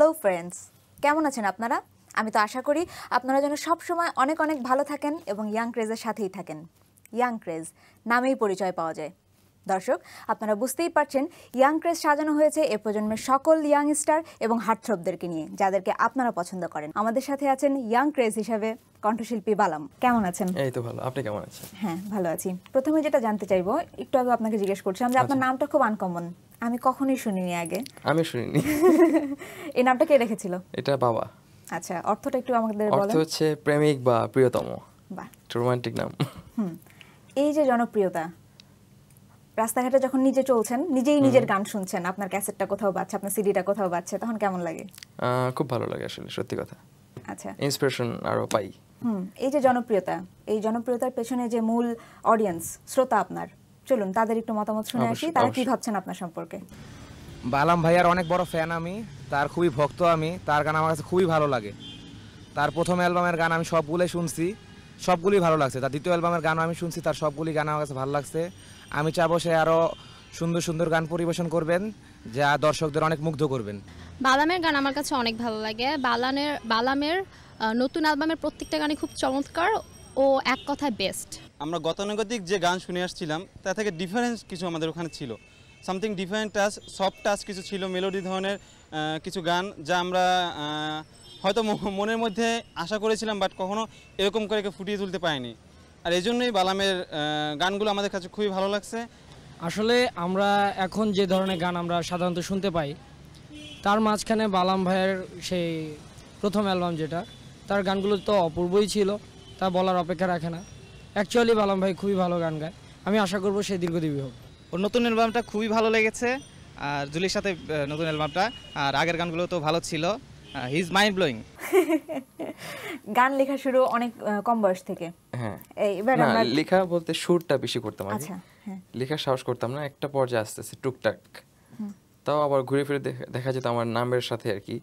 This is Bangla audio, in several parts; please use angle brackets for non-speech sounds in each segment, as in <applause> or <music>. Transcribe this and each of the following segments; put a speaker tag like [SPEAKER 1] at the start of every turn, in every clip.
[SPEAKER 1] হ্যালো ফ্রেন্ডস কেমন আছেন আপনারা আমি তো আশা করি আপনারা যেন সবসময় অনেক অনেক ভালো থাকেন এবং ইয়াং ক্রেজের সাথেই থাকেন ইয়াং ক্রেজ নামেই পরিচয় পাওয়া যায় দর্শক আপনারা বুঝতেই পারছেন ইয়াং ক্রেজ সাজানো হয়েছে এ প্রজন্মের সকল ইয়াং স্টার এবং হার্টথ্রবদেরকে নিয়ে যাদেরকে আপনারা পছন্দ করেন আমাদের সাথে আছেন ইয়াং ক্রেজ হিসাবে কণ্ঠশিল্পী বালাম কেমন আছেন
[SPEAKER 2] এই তো ভালো আপনি কেমন আছেন
[SPEAKER 1] হ্যাঁ ভালো আছি প্রথমে যেটা জানতে চাইবো একটু আগে আপনাকে জিজ্ঞেস করছিলাম যে আচ্ছা। আপনার নামটা খুব আনকমন আমি কখনোই শুনিনি আগে আমি শুনিনি <laughs> এই নামটা কে রেখেছিল এটা বাবা আচ্ছা অর্থটা একটু আমাদের বলেন অর্থ হচ্ছে
[SPEAKER 2] প্রেমিক বা প্রিয়তম বাহ রোমান্টিক নাম
[SPEAKER 1] এই যে জনপ্রিয়তা রাস্তাঘাটে যখন নিজে চলছেন নিজেই নিজের গান শুনছেন আপনার ক্যাসেটটা কোথাও বাজছে আপনার সিডিটা কোথাও বাজছে তখন কেমন লাগে
[SPEAKER 2] খুব ভালো লাগে আসলে সত্যি কথা আচ্ছা ইন্সপিরেশন আরো পাই
[SPEAKER 1] হুম এই যে জনপ্রিয়তা এই জনপ্রিয়তার পেছনে যে মূল অডিয়েন্স শ্রোতা আপনার চলুন তাদের একটু মতামত শুনে আসি তারা কি ভাবছেন আপনার সম্পর্কে
[SPEAKER 2] বালাম ভাইয়ার অনেক বড় ফ্যান আমি তার খুবই ভক্ত আমি তার গান আমার কাছে খুবই ভালো লাগে তার প্রথম অ্যালবামের গান আমি সবগুলোই শুনছি সবগুলি ভালো লাগছে তার দ্বিতীয় অ্যালবামের গানও আমি শুনছি তার সবগুলি গান আমার কাছে ভালো লাগছে আমি চাবো সে আরও সুন্দর সুন্দর গান পরিবেশন করবেন যা দর্শকদের অনেক মুগ্ধ করবেন
[SPEAKER 3] বালামের গান আমার কাছে অনেক ভালো লাগে বালানের বালামের নতুন অ্যালবামের প্রত্যেকটা গানই খুব চমৎকার ও এক কথায় বেস্ট
[SPEAKER 2] আমরা গতানুগতিক যে গান শুনে আসছিলাম তা থেকে ডিফারেন্স কিছু আমাদের ওখানে ছিল something different touch soft touch কিছু ছিল মেলোডি ধরনের কিছু গান যা আমরা হয়তো মনের মধ্যে আশা করেছিলাম বাট কখনো এরকম করে ফুটিয়ে তুলতে পারিনি আর এই জন্যই বালামের গানগুলো আমাদের
[SPEAKER 4] কাছে খুবই ভালো লাগছে আসলে আমরা এখন যে ধরনের গান আমরা সাধারণত শুনতে পাই তার মাঝখানে বালাম ভাইয়ের সেই প্রথম অ্যালবাম যেটা তার গানগুলো তো অপূর্বই ছিল তা বলার অপেক্ষা রাখে না অ্যাকচুয়ালি বালাম ভাই খুবই ভালো গান গায় আমি আশা করবো সে দীর্ঘদেবী হোক ওর নতুন অ্যালবামটা খুবই ভালো লেগেছে আর জুলির সাথে নতুন অ্যালবামটা আর আগের গানগুলো তো ভালো ছিল হি ইজ মাইন্ড ব্লোয়িং
[SPEAKER 1] গান লেখা শুরু অনেক কম বয়স থেকে
[SPEAKER 2] হ্যাঁ লেখা বলতে সুরটা বেশি করতাম আমি আচ্ছা, হ্যাঁ। লেখার সাহস করতাম না একটা পর্যায়ে আস্তে আস্তে টুকটাক তাও আবার ঘুরে ফিরে দেখা যেত আমার নামের সাথে আর কি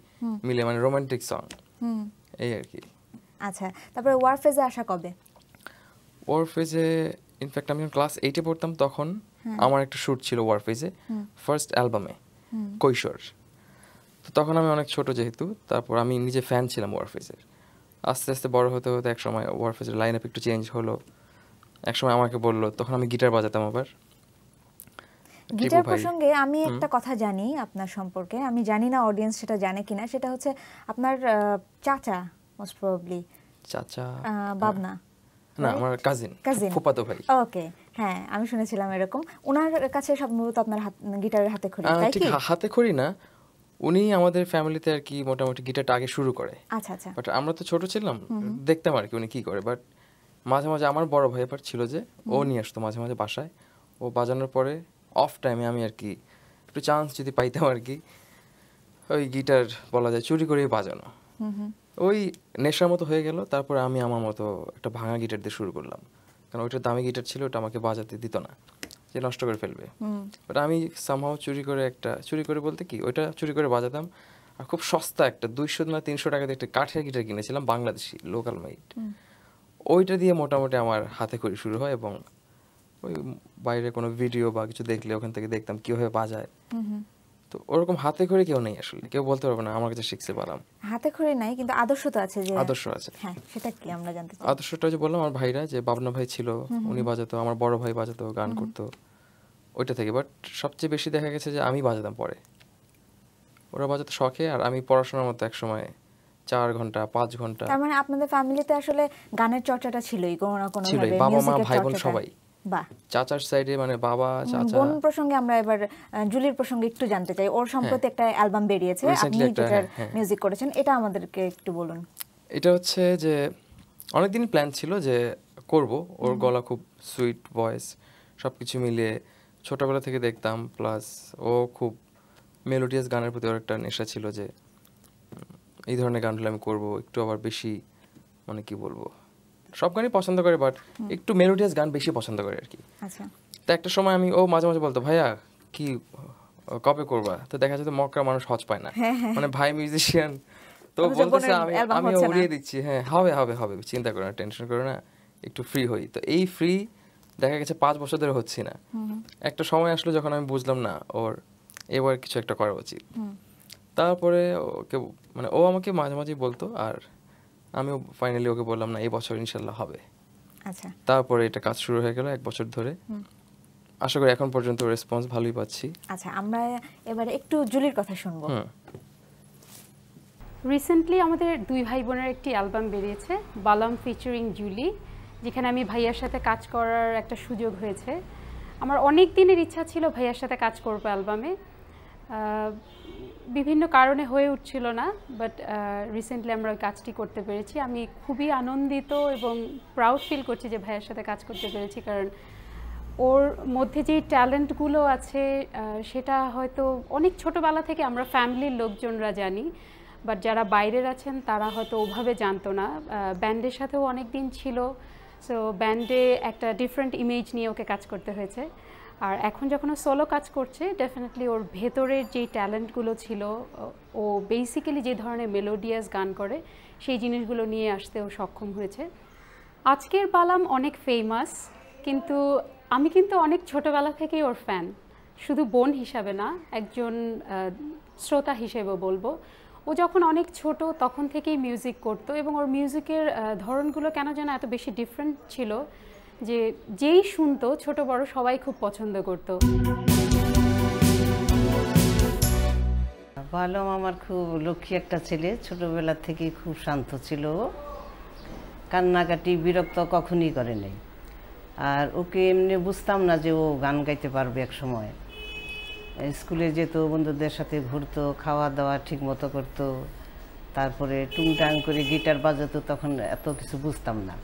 [SPEAKER 2] মিলে মানে রোমান্টিক সং এই আর কি
[SPEAKER 1] আচ্ছা তারপরে ওয়ারফেজে আসা কবে
[SPEAKER 2] ওয়ারফেজে ইনফ্যাক্ট আমি যখন ক্লাস এইটে পড়তাম তখন আমার একটা শ্যুট ছিল ওয়ারফেজে ফার্স্ট অ্যালবামে কৈশোর তো তখন আমি অনেক ছোট যেহেতু তারপর আমি নিজে ফ্যান ছিলাম ওয়ারফেজের আস্তে আস্তে বড় হতে হতে একসময় ওয়ারফেজের লাইন আপ একটু চেঞ্জ হলো একসময় আমাকে বলল তখন আমি গিটার বাজাতাম আবার গিটার প্রসঙ্গে আমি একটা
[SPEAKER 1] কথা জানি আপনার সম্পর্কে আমি জানি না অডিয়েন্স সেটা জানে কিনা সেটা হচ্ছে আপনার চাচা মোস্ট প্রবলি চাচা হ্যাঁ। বাবনা
[SPEAKER 2] না আমার কাজিন কাজিন ফুপাতো ভাই
[SPEAKER 1] ওকে হ্যাঁ আমি শুনেছিলাম এরকম ওনার কাছে সম্ভবত আপনার গিটারের হাতে খড়ি তাই কি
[SPEAKER 2] হাতে খড়ি না উনি আমাদের ফ্যামিলিতে আর কি মোটামুটি গিটারটা আগে শুরু করে আচ্ছা আচ্ছা বাট আমরা তো ছোট ছিলাম দেখতাম আর কি উনি কি করে বাট মাঝে মাঝে আমার বড় ভাই এবার ছিল যে ও নিয়ে আসতো মাঝে মাঝে বাসায় ও বাজানোর পরে অফ টাইমে আমি আর কি একটু চান্স যদি পাইতাম আর কি ওই গিটার বলা যায় চুরি করেই বাজানো ওই নেশার মতো হয়ে গেল তারপর আমি আমার মতো একটা ভাঙা গিটার দিয়ে শুরু করলাম কারণ ওইটা দামি গিটার ছিল ওটা আমাকে বাজাতে দিত না যে নষ্ট করে ফেলবে ওটা আমি সামহাও চুরি করে একটা চুরি করে বলতে কি ওইটা চুরি করে বাজাতাম আর খুব সস্তা একটা দুইশো না তিনশো টাকা দিয়ে একটা কাঠের গিটার কিনেছিলাম বাংলাদেশি লোকাল মাইট ওইটা দিয়ে মোটামুটি আমার হাতে খড়ি শুরু হয় এবং ওই বাইরে কোনো ভিডিও বা কিছু দেখলে ওখান থেকে দেখতাম কীভাবে বাজায় তো ওরকম হাতে কেউ নেই আসলে কেউ বলতে পারবে না আমার কাছে শিখতে পারলাম
[SPEAKER 1] হাতে নাই কিন্তু আদর্শ তো আছে যে আদর্শ আছে হ্যাঁ সেটা কি আমরা জানতে চাই
[SPEAKER 2] আদর্শটা যে বললাম আমার ভাইরা যে বাবনা ভাই ছিল উনি বাজাতো আমার বড় ভাই বাজাতো গান করতো ওইটা থেকে বাট সবচেয়ে বেশি দেখা গেছে যে আমি বাজাতাম পরে ওরা বাজাতো শখে আর আমি পড়াশোনার মতো এক সময় চার ঘন্টা পাঁচ ঘন্টা তার মানে
[SPEAKER 1] আপনাদের ফ্যামিলিতে আসলে গানের চর্চাটা ছিলই কোনো না কোনো বাবা মা ভাই বোন সবাই
[SPEAKER 2] চাচার সাইডে মানে বাবা চাচা বোন
[SPEAKER 1] প্রসঙ্গে আমরা এবার জুলির প্রসঙ্গে একটু জানতে চাই ওর হ্যাঁ। একটা অ্যালবাম বেরিয়েছে আপনি মিউজিক হ্যাঁ, হ্যাঁ। করেছেন এটা আমাদেরকে একটু বলুন
[SPEAKER 2] এটা হচ্ছে যে অনেকদিন প্ল্যান ছিল যে করব ওর গলা খুব সুইট ভয়েস সব কিছু মিলিয়ে ছোটবেলা থেকে দেখতাম প্লাস ও খুব মেলোডিয়াস গানের প্রতি ওর একটা নেশা ছিল যে এই ধরনের গানগুলো আমি করব একটু আবার বেশি মানে কি বলবো সব গানই পছন্দ করে বাট একটু মেলোডিয়াস গান বেশি পছন্দ করে আর কি আচ্ছা। তো একটা সময় আমি ও মাঝে মাঝে বলতো ভাইয়া কি কবে করবা তো দেখা যেত মক্কার মানুষ হজ পায় না হ্যাঁ, হ্যাঁ। মানে ভাই মিউজিশিয়ান তো বলতেছে আমি আমি উড়িয়ে দিচ্ছি হ্যাঁ হবে হবে হবে চিন্তা করো না টেনশন করো না একটু ফ্রি হই তো এই ফ্রি দেখা গেছে পাঁচ বছর ধরে হচ্ছে না একটা সময় আসলো যখন আমি বুঝলাম না ওর এবার কিছু একটা করা উচিত তারপরে ওকে মানে ও আমাকে মাঝে মাঝে বলতো আর আমিও ফাইনালি ওকে বললাম না এই বছর ইনশাল্লাহ হবে আচ্ছা তারপরে এটা কাজ শুরু হয়ে গেল এক বছর ধরে আশা করি এখন পর্যন্ত রেসপন্স ভালোই পাচ্ছি
[SPEAKER 1] আচ্ছা আমরা এবারে একটু জুলির কথা
[SPEAKER 5] শুনবো
[SPEAKER 3] রিসেন্টলি আমাদের দুই ভাই বোনের একটি অ্যালবাম বেরিয়েছে বালাম ফিচারিং জুলি যেখানে আমি ভাইয়ার সাথে কাজ করার একটা সুযোগ হয়েছে আমার অনেক দিনের ইচ্ছা ছিল ভাইয়ার সাথে কাজ করবো অ্যালবামে বিভিন্ন কারণে হয়ে উঠছিল না বাট রিসেন্টলি আমরা ওই কাজটি করতে পেরেছি আমি খুবই আনন্দিত এবং প্রাউড ফিল করছি যে ভাইয়ের সাথে কাজ করতে পেরেছি কারণ ওর মধ্যে যেই ট্যালেন্টগুলো আছে সেটা হয়তো অনেক ছোটোবেলা থেকে আমরা ফ্যামিলির লোকজনরা জানি বাট যারা বাইরের আছেন তারা হয়তো ওভাবে জানতো না ব্যান্ডের সাথেও অনেক দিন ছিল সো ব্যান্ডে একটা ডিফারেন্ট ইমেজ নিয়ে ওকে কাজ করতে হয়েছে আর এখন যখন ও সোলো কাজ করছে ডেফিনেটলি ওর ভেতরের যে ট্যালেন্টগুলো ছিল ও বেসিক্যালি যে ধরনের মেলোডিয়াস গান করে সেই জিনিসগুলো নিয়ে আসতে ও সক্ষম হয়েছে আজকের বালাম অনেক ফেমাস কিন্তু আমি কিন্তু অনেক ছোটোবেলা থেকেই ওর ফ্যান শুধু বোন হিসাবে না একজন শ্রোতা হিসেবে বলবো ও যখন অনেক ছোট তখন থেকেই মিউজিক করতো এবং ওর মিউজিকের ধরনগুলো কেন যেন এত বেশি ডিফারেন্ট ছিল যে যেই শুনতো ছোট বড় সবাই খুব পছন্দ করত
[SPEAKER 4] বালম আমার খুব লক্ষ্মী একটা ছেলে ছোটবেলা থেকে খুব শান্ত ছিল কান্নাকাটি বিরক্ত কখনই করে নাই আর ওকে এমনি বুঝতাম না যে ও গান গাইতে পারবে এক সময় স্কুলে যেত বন্ধুদের সাথে ঘুরতো খাওয়া দাওয়া ঠিক মতো করতো তারপরে টুংটাং করে গিটার বাজাতো তখন এত কিছু বুঝতাম না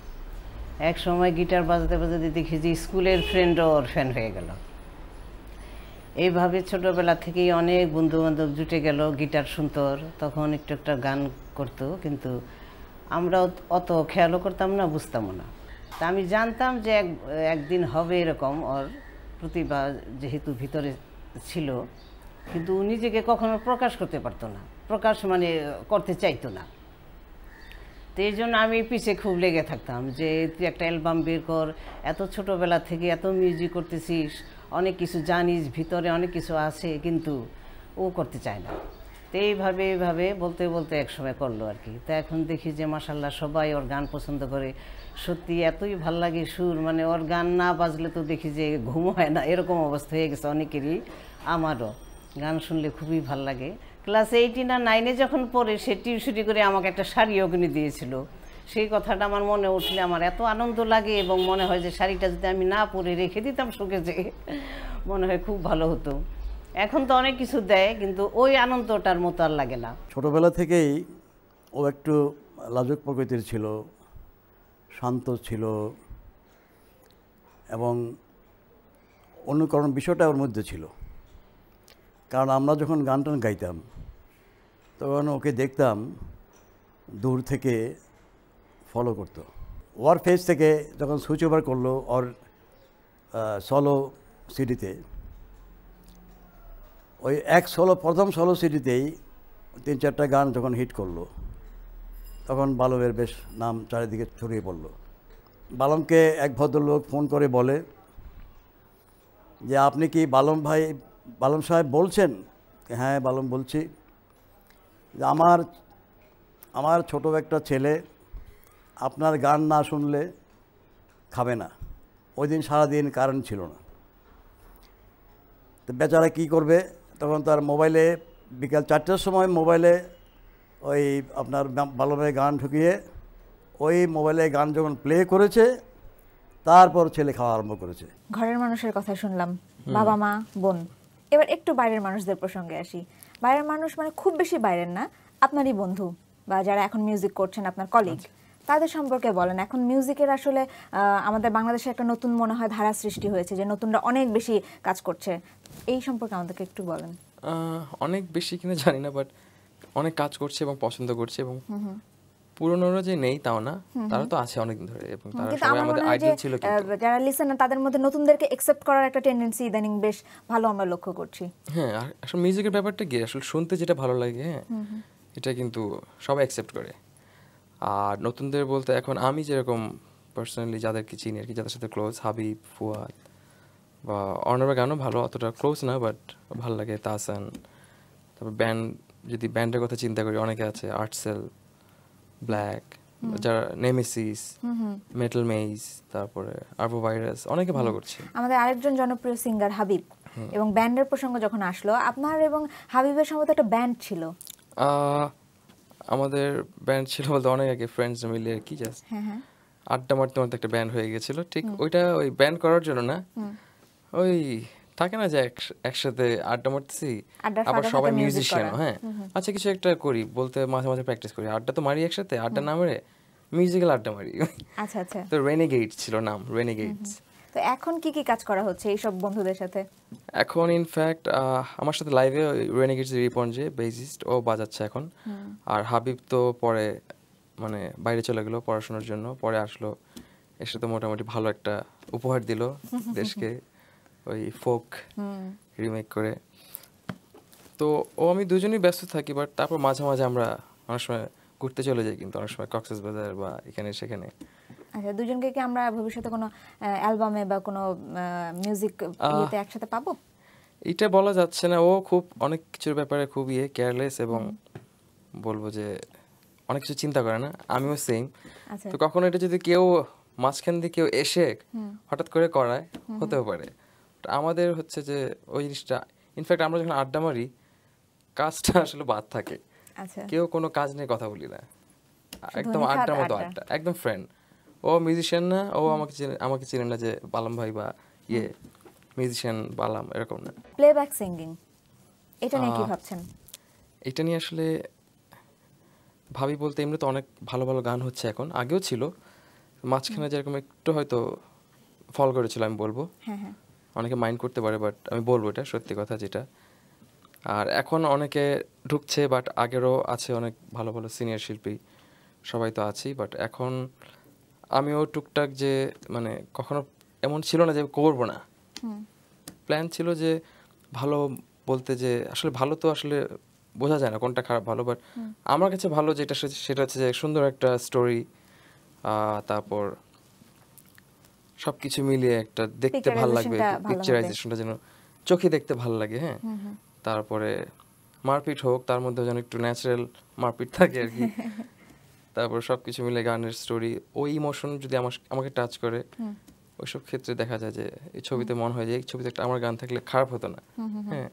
[SPEAKER 4] এক সময় গিটার বাজাতে বাজাতে দেখি যে স্কুলের ফ্রেন্ডও ওর ফ্যান হয়ে গেল এইভাবে ছোটোবেলা থেকেই অনেক বন্ধুবান্ধব জুটে গেল গিটার শুনতর তখন একটু একটা গান করতো কিন্তু আমরা অত খেয়ালও করতাম না বুঝতামও না তা আমি জানতাম যে এক একদিন হবে এরকম ওর প্রতিভা যেহেতু ভিতরে ছিল কিন্তু নিজেকে কখনো প্রকাশ করতে পারতো না প্রকাশ মানে করতে চাইতো না তো এই জন্য আমি পিছে খুব লেগে থাকতাম যে তুই একটা অ্যালবাম বের কর এত ছোটোবেলা থেকে এত মিউজিক করতেছিস অনেক কিছু জানিস ভিতরে অনেক কিছু আছে কিন্তু ও করতে চায় না তো এইভাবে এইভাবে বলতে বলতে একসময় করলো আর কি তা এখন দেখি যে মাসাল্লাহ সবাই ওর গান পছন্দ করে সত্যি এতই ভাল লাগে সুর মানে ওর গান না বাজলে তো দেখি যে ঘুম হয় না এরকম অবস্থা হয়ে গেছে অনেকেরই আমারও গান শুনলে খুবই ভাল লাগে ক্লাস এইটিন আর নাইনে যখন পড়ে সে টিউশনি করে আমাকে একটা শাড়ি অগ্নি দিয়েছিল সেই কথাটা আমার মনে উঠলে আমার এত আনন্দ লাগে এবং মনে হয় যে শাড়িটা যদি আমি না পরে রেখে দিতাম যে মনে হয় খুব ভালো হতো এখন তো অনেক কিছু দেয় কিন্তু ওই আনন্দটার মতো আর লাগে না
[SPEAKER 6] ছোটোবেলা থেকেই ও একটু লাজক প্রকৃতির ছিল শান্ত ছিল এবং অনুকরণ বিষয়টা ওর মধ্যে ছিল কারণ আমরা যখন গান টান গাইতাম তখন ওকে দেখতাম দূর থেকে ফলো করতো ওয়ার ফেস থেকে যখন সুইচ ওভার করলো ওর সলো সিডিতে ওই এক সলো প্রথম সলো সিডিতেই তিন চারটা গান যখন হিট করলো তখন বালমের বেশ নাম চারিদিকে ছড়িয়ে পড়লো বালমকে এক ভদ্রলোক ফোন করে বলে যে আপনি কি বালম ভাই বালম সাহেব বলছেন হ্যাঁ বালম বলছি আমার আমার ছোট একটা ছেলে আপনার গান না শুনলে খাবে না ওই দিন সারাদিন কারেন্ট ছিল না তো বেচারা কী করবে তখন তার মোবাইলে বিকাল চারটের সময় মোবাইলে ওই আপনার ভালোভাবে গান ঢুকিয়ে ওই মোবাইলে গান যখন প্লে করেছে তারপর ছেলে খাওয়া আরম্ভ করেছে
[SPEAKER 1] ঘরের মানুষের কথা শুনলাম বাবা মা বোন এবার একটু বাইরের মানুষদের প্রসঙ্গে আসি বাইরের মানুষ মানে খুব বেশি বাইরের না আপনারই বন্ধু বা যারা এখন মিউজিক করছেন আপনার কলিগ আচ্ছা। তাদের সম্পর্কে বলেন এখন মিউজিকের আসলে আমাদের বাংলাদেশে একটা নতুন মনে হয় ধারা সৃষ্টি হয়েছে যে নতুনরা অনেক বেশি কাজ করছে এই সম্পর্কে আমাদেরকে একটু বলেন
[SPEAKER 2] অনেক বেশি কিনা জানি না বাট অনেক কাজ করছে এবং পছন্দ করছে এবং পুরনোরা যে নেই তাও না তারা তো আছে অনেকদিন ধরে এবং তারা সবাই আমাদের ছিল কিন্তু
[SPEAKER 1] যারা তাদের মধ্যে নতুনদেরকে একসেপ্ট করার একটা টেন্ডেন্সি ইদানিং বেশ ভালো আমরা লক্ষ্য করছি
[SPEAKER 2] হ্যাঁ আসলে মিউজিকের ব্যাপারটা কি আসলে শুনতে যেটা ভালো লাগে হ্যাঁ এটা কিন্তু সবাই করে আর নতুনদের বলতে এখন আমি যেরকম পার্সোনালি যাদেরকে চিনি আর কি যাদের সাথে ক্লোজ হাবিব ফুয়াদ বা অর্ণবের গানও ভালো অতটা ক্লোজ না বাট ভালো লাগে তাসান তারপর ব্যান্ড যদি ব্যান্ডের কথা চিন্তা করি অনেকে আছে আর্টসেল ব্ল্যাক যারা নেমেসিস মেটাল মেইজ তারপরে আরবো ভাইরাস অনেকে ভালো করছে
[SPEAKER 1] আমাদের আরেকজন জনপ্রিয় সিঙ্গার হাবিব হ্যাঁ। এবং ব্যান্ডের প্রসঙ্গ যখন আসলো আপনার এবং হাবিবের সম্ভবত একটা ব্যান্ড ছিল
[SPEAKER 2] আমাদের ব্যান্ড ছিল বলতে অনেক আগে ফ্রেন্ডস মিলে আর কি জাস্ট হ্যাঁ, হ্যাঁ। আড্ডা মারতে মারতে একটা ব্যান্ড হয়ে গেছিল ঠিক ওইটা ওই ব্যান্ড করার জন্য না ওই থাকে না যে একসাথে আড্ডা মারতেছি আবার সবাই মিউজিশিয়ান হ্যাঁ আচ্ছা কিছু একটা করি বলতে মাঝে মাঝে প্র্যাকটিস করি আড্ডা তো মারি একসাথে আড্ডা না মেরে মিউজিক্যাল আড্ডা মারি আচ্ছা আচ্ছা তো রেনেগেটস ছিল নাম রেনেগেটস
[SPEAKER 1] তো এখন কি কি কাজ করা হচ্ছে এই সব বন্ধুদের সাথে
[SPEAKER 2] এখন ইনফ্যাক্ট আমার সাথে লাইভে রেনেগেটস রিপন যে বেসিস্ট ও বাজাচ্ছে এখন আর হাবিব তো পরে মানে বাইরে চলে গেল পড়াশোনার জন্য পরে আসলো এর সাথে মোটামুটি ভালো একটা উপহার দিল <laughs> দেশকে ওই ফোক রিমেক করে তো ও আমি দুজনেই ব্যস্ত থাকি বাট তারপর মাঝে মাঝে আমরা অনেক সময় ঘুরতে চলে যাই কিন্তু অনেক সময় কক্সেস বাজার বা এখানে সেখানে
[SPEAKER 1] আচ্ছা দুজনকে কি আমরা ভবিষ্যতে কোনো অ্যালবামে বা কোনো মিউজিক ইয়েতে একসাথে পাবো
[SPEAKER 2] এটা বলা যাচ্ছে না ও খুব অনেক কিছুর ব্যাপারে খুব ইয়ে কেয়ারলেস এবং বলবো যে অনেক কিছু চিন্তা করে না আমিও সেম আচ্ছা। তো কখনো এটা যদি কেউ মাঝখান দিয়ে কেউ এসে হঠাৎ করে করায় হতেও পারে আমাদের হচ্ছে যে ওই জিনিসটা ইনফ্যাক্ট আমরা যখন আড্ডা মারি কাজটা <laughs> আসলে বাদ থাকে আচ্ছা। কেউ কোনো কাজ নিয়ে কথা বলি না একদম আড্ডার মতো আড্ডা একদম ফ্রেন্ড ও মিউজিশিয়ান না ও আমাকে আমাকে চিনে না যে বালাম ভাই বা ইয়ে মিউজিশিয়ান বালাম এরকম না
[SPEAKER 1] প্লেব্যাক সিঙ্গিং এটা নিয়ে কি ভাবছেন
[SPEAKER 2] এটা নিয়ে আসলে ভাবি বলতে এমনি তো অনেক ভালো ভালো গান হচ্ছে এখন আগেও ছিল মাঝখানে যেরকম একটু হয়তো ফল করেছিল আমি বলবো হ্যাঁ, হ্যাঁ। অনেকে মাইন্ড করতে পারে বাট আমি বলবো এটা সত্যি কথা যেটা আর এখন অনেকে ঢুকছে বাট আগেরও আছে অনেক ভালো ভালো সিনিয়র শিল্পী সবাই তো আছেই বাট এখন আমিও টুকটাক যে মানে কখনো এমন ছিল না যে করব না প্ল্যান ছিল যে ভালো বলতে যে আসলে ভালো তো আসলে বোঝা যায় না কোনটা খারাপ ভালো বাট আমার কাছে ভালো যেটা সেটা হচ্ছে যে সুন্দর একটা স্টোরি তারপর সবকিছু মিলিয়ে একটা দেখতে ভালো লাগবে পিকচারাইজেশনটা যেন চোখে দেখতে ভালো লাগে হ্যাঁ তারপরে মারপিট হোক তার মধ্যে যেন একটু ন্যাচারাল মারপিট থাকে আর কি <laughs> তারপর সবকিছু মিলে গানের স্টোরি ওই ইমোশন যদি আমাকে টাচ করে ওইসব ক্ষেত্রে দেখা যায় যে এই ছবিতে মন হয় যে এই ছবিতে একটা আমার গান থাকলে খারাপ হতো না হ্যাঁ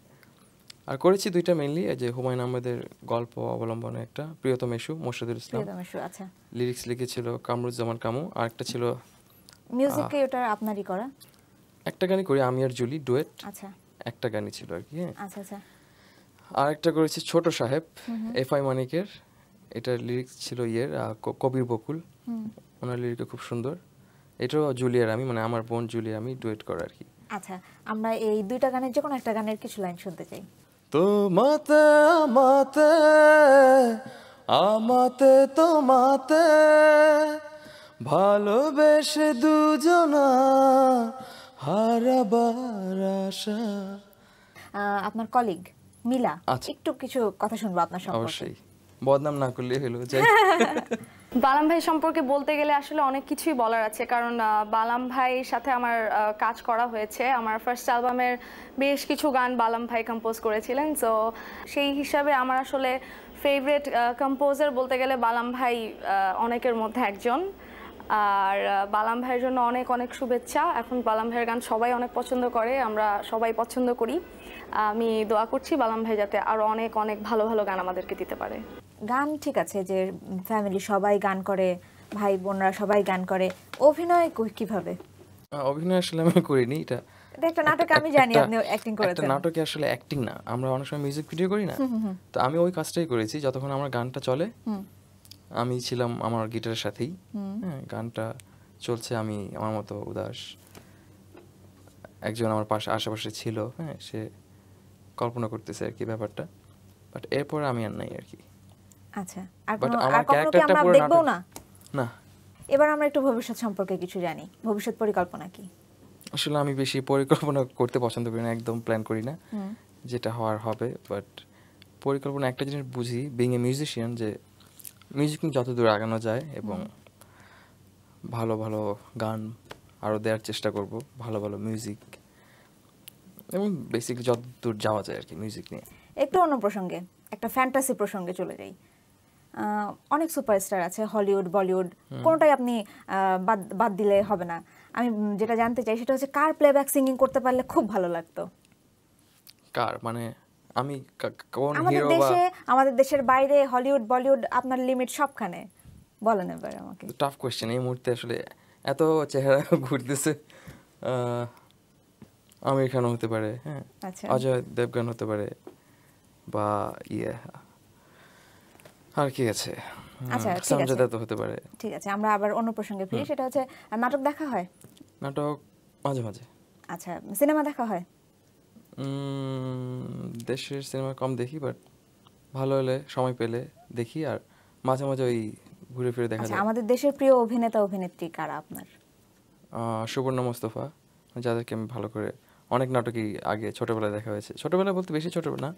[SPEAKER 2] আর করেছি দুইটা মেনলি যে হুমায়ুন আহমেদের গল্প অবলম্বনে একটা প্রিয়তম এসু মোর্শেদুল ইসলাম লিরিক্স আচ্ছা। লিখেছিল কামরুজ্জামান কামু আর একটা ছিল মিউজিক
[SPEAKER 1] ওটা আপনারই করা
[SPEAKER 2] একটা গানই করি আমি আর জুলি ডুয়েট আচ্ছা একটা গানই ছিল আর কি হ্যাঁ আচ্ছা আচ্ছা আর একটা করেছি ছোট সাহেব এফ আই মানিকের এটার লিরিক্স ছিল ইয়ের কবির বকুল ওনার লিরিকটা খুব সুন্দর এটাও জুলিয়ার আমি মানে আমার বোন জুলিয়ার আমি ডুয়েট করা আর কি
[SPEAKER 1] আচ্ছা আমরা এই দুইটা গানের যে কোনো একটা গানের কিছু লাইন শুনতে চাই
[SPEAKER 2] তোমাতে আমাতে আমাতে তোমাতে ভালোবেসে দুজনা হারাবার
[SPEAKER 1] আশা আপনার কলিগ মিলা আচ্ছা। একটু কিছু
[SPEAKER 2] কথা শুনবো আপনার সম্পর্কে অবশ্যই বদনাম না করলে হলো যাই
[SPEAKER 1] <laughs> বালাম ভাই সম্পর্কে বলতে গেলে আসলে অনেক কিছুই বলার আছে কারণ বালাম ভাইয়ের সাথে আমার কাজ করা হয়েছে আমার ফার্স্ট অ্যালবামের বেশ কিছু গান বালাম ভাই কম্পোজ করেছিলেন সো সেই হিসাবে আমার আসলে ফেভারেট কম্পোজার বলতে গেলে বালাম ভাই অনেকের মধ্যে একজন আর বালাম ভাইয়ের জন্য অনেক অনেক শুভেচ্ছা এখন বালাম ভাইয়ের গান সবাই অনেক পছন্দ করে আমরা সবাই পছন্দ করি আমি দোয়া করছি বালাম ভাই যাতে আরও অনেক অনেক ভালো ভালো গান আমাদেরকে দিতে পারে গান ঠিক আছে যে ফ্যামিলি সবাই গান করে ভাই বোনরা সবাই গান করে অভিনয় কিভাবে
[SPEAKER 2] অভিনয় আসলে আমি করিনি এটা
[SPEAKER 1] একটা নাটকে আমি জানি আপনি অ্যাক্টিং করেছেন একটা
[SPEAKER 2] নাটকে আসলে অ্যাক্টিং না আমরা অনেক সময় মিউজিক ভিডিও করি না তো আমি ওই কাজটাই করেছি যতক্ষণ আমার গানটা চলে আমি ছিলাম আমার গিটারের সাথেই হ্যাঁ, গানটা চলছে আমি আমার মতো উদাস একজন আমার পাশে আশেপাশে ছিল হ্যাঁ সে কল্পনা করতেছে আর কি ব্যাপারটা বাট এরপর আমি আর নাই আর কি
[SPEAKER 1] আচ্ছা, না না এবার আমরা একটু ভবিষ্যৎ সম্পর্কে কিছু জানি ভবিষ্যৎ পরিকল্পনা কি
[SPEAKER 2] আসলে আমি বেশি পরিকল্পনা করতে পছন্দ করি না একদম প্ল্যান করি না যেটা হওয়ার হবে বাট পরিকল্পনা একটা জিনিস বুঝি বিং এ মিউজিশিয়ান যে মিউজিক যত দূর আগানো যায় এবং ভালো ভালো গান আরও দেওয়ার চেষ্টা করব ভালো ভালো মিউজিক এবং বেসিকলি যত দূর যাওয়া যায় আর কি মিউজিক নিয়ে
[SPEAKER 1] একটু অন্য প্রসঙ্গে একটা ফ্যান্টাসি প্রসঙ্গে চলে যাই অনেক সুপারস্টার আছে হলিউড বলিউড কোনোটাই আপনি বাদ বাদ দিলে হবে না আমি যেটা জানতে চাই সেটা হচ্ছে কার প্লেব্যাক সিঙ্গিং করতে পারলে খুব ভালো লাগতো
[SPEAKER 2] কার মানে আমি কোন হিরো বা
[SPEAKER 1] আমাদের দেশের বাইরে হলিউড বলিউড আপনার লিমিট সবখানে বলেন এবার আমাকে
[SPEAKER 2] টাফ কোশ্চেন এই মুহূর্তে আসলে এত চেহারা ঘুরতেছে আমির খান হতে পারে হ্যাঁ আচ্ছা। অজয় দেবগান হতে পারে বা ইয়ে আর কি আছে আচ্ছা ঠিক আছে হতে পারে
[SPEAKER 1] ঠিক আছে আমরা আবার অন্য প্রসঙ্গে ফিরি সেটা হচ্ছে নাটক দেখা হয়
[SPEAKER 2] নাটক মাঝে মাঝে
[SPEAKER 1] আচ্ছা সিনেমা দেখা হয়
[SPEAKER 2] দেশের সিনেমা কম দেখি বাট ভালো হলে সময় পেলে দেখি আর মাঝে মাঝে ওই ঘুরে ফিরে দেখা আচ্ছা, যায়
[SPEAKER 1] আমাদের দেশের প্রিয় অভিনেতা অভিনেত্রী কারা আপনার
[SPEAKER 2] সুবর্ণ মোস্তফা যাদেরকে আমি ভালো করে অনেক নাটকই আগে ছোটবেলায় দেখা হয়েছে ছোটবেলায় বলতে বেশি ছোট না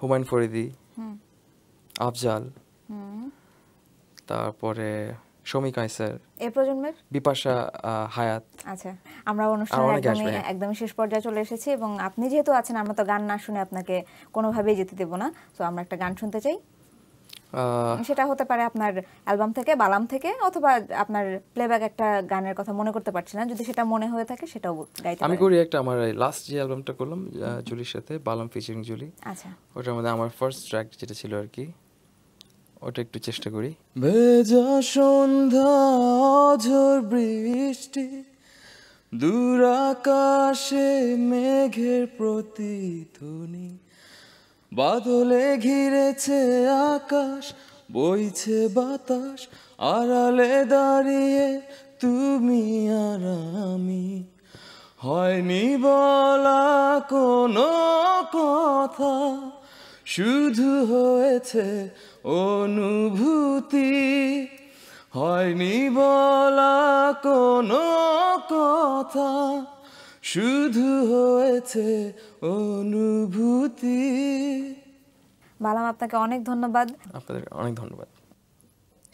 [SPEAKER 2] হুমায়ুন ফরিদি আফজাল তারপরে এ প্রজন্মের বিপাশা হায়াত
[SPEAKER 1] আচ্ছা আমরা হ্যাঁ। একদমই শেষ পর্যায়ে চলে এসেছি এবং আপনি যেহেতু আছেন আমরা তো গান না শুনে আপনাকে কোনোভাবেই যেতে দেব না তো আমরা একটা গান শুনতে চাই সেটা হতে পারে আপনার অ্যালবাম থেকে বালাম থেকে অথবা আপনার প্লেব্যাক একটা গানের কথা মনে করতে পারছি না যদি সেটা মনে হয়ে থাকে সেটাও গাইতে আমি
[SPEAKER 2] করি একটা আমার লাস্ট যে অ্যালবামটা করলাম জুলির সাথে বালাম ফিচারিং জুলি আচ্ছা ওটার মধ্যে আমার ফার্স্ট ট্র্যাক যেটা ছিল আর কি ওটা একটু চেষ্টা করি বেজা সন্ধ্যা ঝোর বৃষ্টি দূর আকাশে মেঘের প্রতিধ্বনি বাদলে ঘিরেছে আকাশ বইছে বাতাস আড়ালে দাঁড়িয়ে তুমি আর আমি হয়নি বলা কোনো কথা শুধু হয়েছে অনুভূতি হয়নি বলা কোনো কথা শুধু হয়েছে অনুভূতি
[SPEAKER 1] বালাম আপনাকে অনেক ধন্যবাদ
[SPEAKER 2] আপনাদের অনেক ধন্যবাদ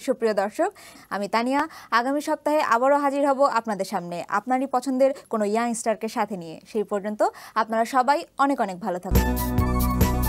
[SPEAKER 1] সুপ্রিয় দর্শক আমি তানিয়া আগামী সপ্তাহে আবারও হাজির হব আপনাদের সামনে আপনারই পছন্দের কোনো ইয়াং স্টারকে সাথে নিয়ে সেই পর্যন্ত আপনারা সবাই অনেক অনেক ভালো
[SPEAKER 5] থাকুন